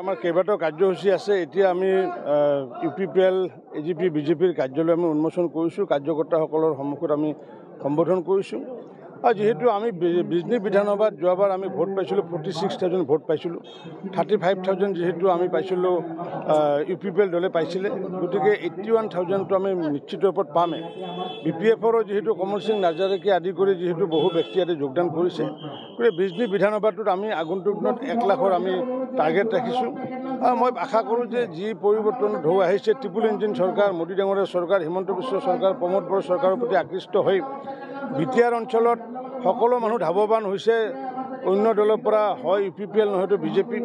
আমাৰ কেইবাটাও কাৰ্যসূচী আছে এতিয়া আমি U P P L A G P বিজেপিৰ কাৰ্যালয় আমি উন্মোচন কৰিছোঁ কাৰ্যকৰ্তাসকলৰ সন্মুখত আমি সম্বোধন কৰিছোঁ আৰু যিহেতু আমি বিজনী বিধানসভাত যোৱাবাৰ আমি ভোট পাইছিলোঁ ফৰ্টি ছিক্স থাউজেণ্ড ভোট পাইছিলোঁ থাৰ্টি ফাইভ থাউজেণ্ড যিহেতু আমি পাইছিলোঁ ইউ পি পি এল দলে পাইছিলে গতিকে এইট্টি ওৱান থাউজেণ্ডটো আমি নিশ্চিত ৰূপত পামে বি পি এফৰো যিহেতু কমল সিং নাৰ্জাৰীকে আদি কৰি যিহেতু বহু ব্যক্তি ইয়াতে যোগদান কৰিছে গতিকে বিজনী বিধানসভাটোত আমি আগন্তুক দিনত এক লাখৰ আমি টাৰ্গেট ৰাখিছোঁ আৰু মই আশা কৰোঁ যে যি পৰিৱৰ্তন ঢৌ আহিছে ট্ৰিপুল ইঞ্জিন চৰকাৰ মোদী ডাঙৰীয়া চৰকাৰ হিমন্ত বিশ্ব চৰকাৰ প্ৰমোদ বড়ো চৰকাৰৰ প্ৰতি আকৃষ্ট হৈ বিটিআৰ অঞ্চলত সকলো মানুহ ধাৱবান হৈছে অন্য দলৰ পৰা হয় ইউ পি পি এল নহয়তো বিজেপি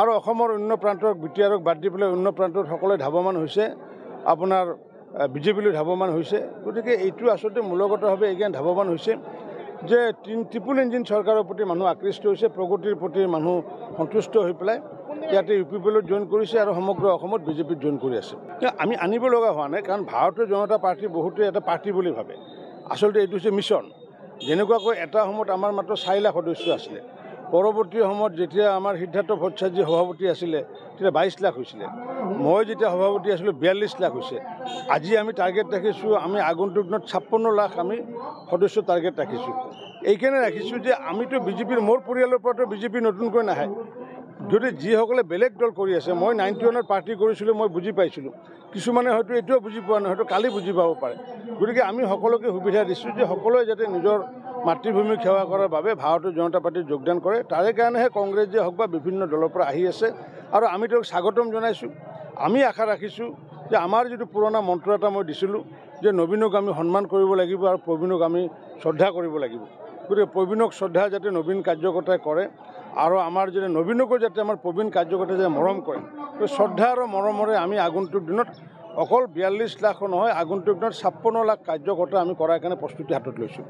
আৰু অসমৰ অন্য প্ৰান্তক বি টি আৰক বাদ দি পেলাই অন্য প্ৰান্তত সকলোৱে ধাৱমান হৈছে আপোনাৰ বিজেপিলৈ ধাৱমান হৈছে গতিকে এইটো আচলতে মূলগতভাৱে এইকাৰণে ধাৱমান হৈছে যে ট্ৰিপুল ইঞ্জিন চৰকাৰৰ প্ৰতি মানুহ আকৃষ্ট হৈছে প্ৰগতিৰ প্ৰতি মানুহ সন্তুষ্ট হৈ পেলাই ইয়াতে ইউ পি পি এলত জইন কৰিছে আৰু সমগ্ৰ অসমত বিজেপিত জইন কৰি আছে আমি আনিব লগা হোৱা নাই কাৰণ ভাৰতীয় জনতা পাৰ্টি বহুতে এটা পাৰ্টি বুলি ভাবে আচলতে এইটো হৈছে মিছন যেনেকুৱাকৈ এটা সময়ত আমাৰ মাত্ৰ চাৰি লাখ সদস্য আছিলে পৰৱৰ্তী সময়ত যেতিয়া আমাৰ সিদ্ধাৰ্থ ভট্টাচাৰ্য সভাপতি আছিলে তেতিয়া বাইছ লাখ হৈছিলে মই যেতিয়া সভাপতি আছিলোঁ বিয়াল্লিছ লাখ হৈছে আজি আমি টাৰ্গেট ৰাখিছোঁ আমি আগন্তুক দিনত ছাপন্ন লাখ আমি সদস্য টাৰ্গেট ৰাখিছোঁ এইকাৰণে ৰাখিছোঁ যে আমিতো বিজেপিৰ মোৰ পৰিয়ালৰ পৰাতো বিজেপি নতুনকৈ নাহে যদি যিসকলে বেলেগ দল কৰি আছে মই নাইণ্টি ওৱানত পাৰ্টি কৰিছিলোঁ মই বুজি পাইছিলোঁ কিছুমানে হয়তো এতিয়াও বুজি পোৱা নাই হয়তো কালি বুজি পাব পাৰে গতিকে আমি সকলোকে সুবিধা দিছোঁ যে সকলোৱে যাতে নিজৰ মাতৃভূমিক সেৱা কৰাৰ বাবে ভাৰতীয় জনতা পাৰ্টিত যোগদান কৰে তাৰে কাৰণেহে কংগ্ৰেছ যে হওক বা বিভিন্ন দলৰ পৰা আহি আছে আৰু আমি তেওঁক স্বাগতম জনাইছোঁ আমি আশা ৰাখিছোঁ যে আমাৰ যিটো পুৰণা মন্ত্ৰ এটা মই দিছিলোঁ যে নবীনক আমি সন্মান কৰিব লাগিব আৰু প্ৰবীণক আমি শ্ৰদ্ধা কৰিব লাগিব গতিকে প্ৰবীণক শ্ৰদ্ধা যাতে নবীন কাৰ্যকৰ্তাই কৰে আৰু আমাৰ যদি নবীনকৈ যাতে আমাৰ প্ৰবীণ কাৰ্যকৰ্তা যে মৰম কৰে গতিকে শ্ৰদ্ধা আৰু মৰমেৰে আমি আগন্তুক দিনত অকল বিয়াল্লিছ লাখো নহয় আগন্তুক দিনত ছাপন্ন লাখ কাৰ্যকৰ্তা আমি কৰাৰ কাৰণে প্ৰস্তুতি হাতত লৈছোঁ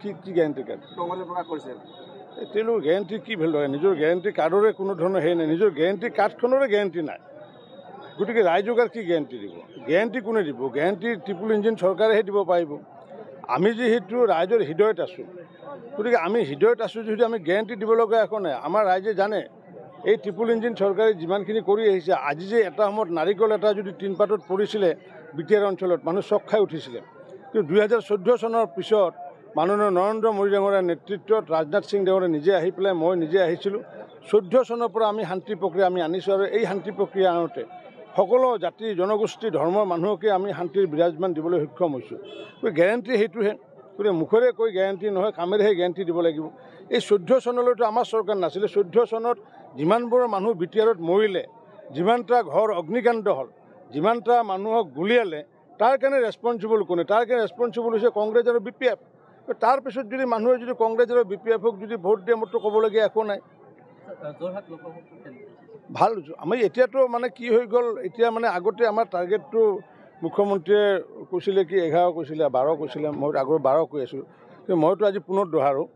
কি কি গেৰাণ্টি তেওঁলোকৰ গেৰাণ্টি কি ভাল লাগে নিজৰ গেৰাণ্টি কাৰ্ডৰে কোনো ধৰণৰ হেৰি নাই নিজৰ গেৰাণ্টি কাৰ্ডখনৰে গেৰাণ্টি নাই গতিকে ৰাইজক কি গেৰাণ্টি দিব গেৰাণ্টি কোনে দিব গেৰাণ্টি ট্ৰিপুল ইঞ্জিন চৰকাৰেহে দিব পাৰিব আমি যিহেতু ৰাইজৰ হৃদয়ত আছোঁ গতিকে আমি হৃদয়ত আছোঁ যদিও আমি গেৰেণ্টি দিব লগা একো নাই আমাৰ ৰাইজে জানে এই ট্ৰিপুল ইঞ্জিন চৰকাৰে যিমানখিনি কৰি আহিছে আজি যে এটা সময়ত নাৰিকল এটা যদি টিনপাতত পৰিছিলে বিটিয়াৰ অঞ্চলত মানুহ চক খাই উঠিছিলে কিন্তু দুহেজাৰ চৈধ্য চনৰ পিছত মাননীয় নৰেন্দ্ৰ মোদী ডাঙৰীয়া নেতৃত্বত ৰাজনাথ সিং ডাঙৰে নিজে আহি পেলাই মই নিজে আহিছিলোঁ চৈধ্য চনৰ পৰা আমি শান্তি প্ৰক্ৰিয়া আমি আনিছোঁ আৰু এই শান্তি প্ৰক্ৰিয়া আনোতে সকলো জাতি জনগোষ্ঠী ধৰ্মৰ মানুহকে আমি শান্তিৰ বিৰাজমান দিবলৈ সক্ষম হৈছোঁ গতিকে গেৰেণ্টি সেইটোহে গতিকে মুখেৰে কৈ গেৰেণ্টি নহয় কামেৰেহে গেৰেণ্টি দিব লাগিব এই চৈধ্য চনলৈতো আমাৰ চৰকাৰ নাছিলে চৈধ্য চনত যিমানবোৰ মানুহ বি টি আৰত মৰিলে যিমানটা ঘৰ অগ্নিকাণ্ড হ'ল যিমানটা মানুহক গুলিয়ালে তাৰ কাৰণে ৰেছপনচিবল কোনে তাৰ কাৰণে ৰেছপনচিবল হৈছে কংগ্ৰেছ আৰু বি পি এফ তাৰপিছত যদি মানুহে যদি কংগ্ৰেছ আৰু বি পি এফক যদি ভোট দিয়ে মোৰতো ক'বলগীয়া একো নাই ভাল আমি এতিয়াতো মানে কি হৈ গ'ল এতিয়া মানে আগতে আমাৰ টাৰ্গেটটো মুখ্যমন্ত্ৰীয়ে কৈছিলে কি এঘাৰ কৈছিলে বাৰ কৈছিলে মই আগৰ বাৰ কৈ আছোঁ মইতো আজি পুনৰ দোহাৰোঁ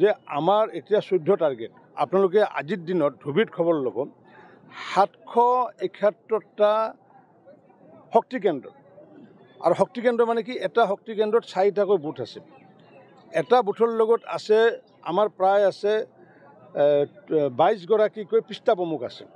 যে আমাৰ এতিয়া চৈধ্য টাৰ্গেট আপোনালোকে আজিৰ দিনত ধুবিত খবৰ ল'ব সাতশ একসত্তৰটা শক্তিকেন্দ্ৰ আৰু শক্তিকেন্দ্ৰ মানে কি এটা শক্তিকেন্দ্ৰত চাৰিটাকৈ বুথ আছে এটা বুথৰ লগত আছে আমাৰ প্ৰায় আছে বাইছগৰাকীকৈ পৃষ্ঠপ্ৰমুখ আছে